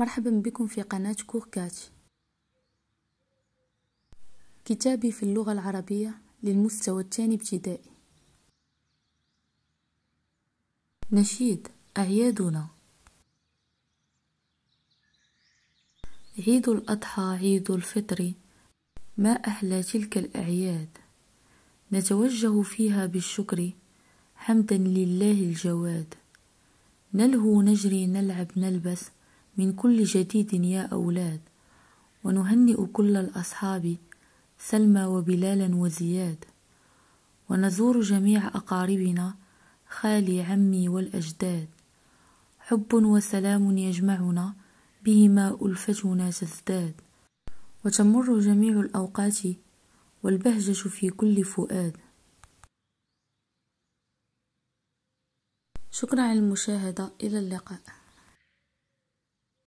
مرحبا بكم في قناة كوركات كتابي في اللغة العربية للمستوى الثاني ابتدائي نشيد أعيادنا عيد الأضحى عيد الفطر ما أحلى تلك الأعياد نتوجه فيها بالشكر حمدا لله الجواد نلهو نجري نلعب نلبس من كل جديد يا أولاد ونهنئ كل الأصحاب سلمى وبلالا وزياد ونزور جميع أقاربنا خالي عمي والأجداد حب وسلام يجمعنا بهما ألفتنا تزداد وتمر جميع الأوقات والبهجة في كل فؤاد شكرا على المشاهدة إلى اللقاء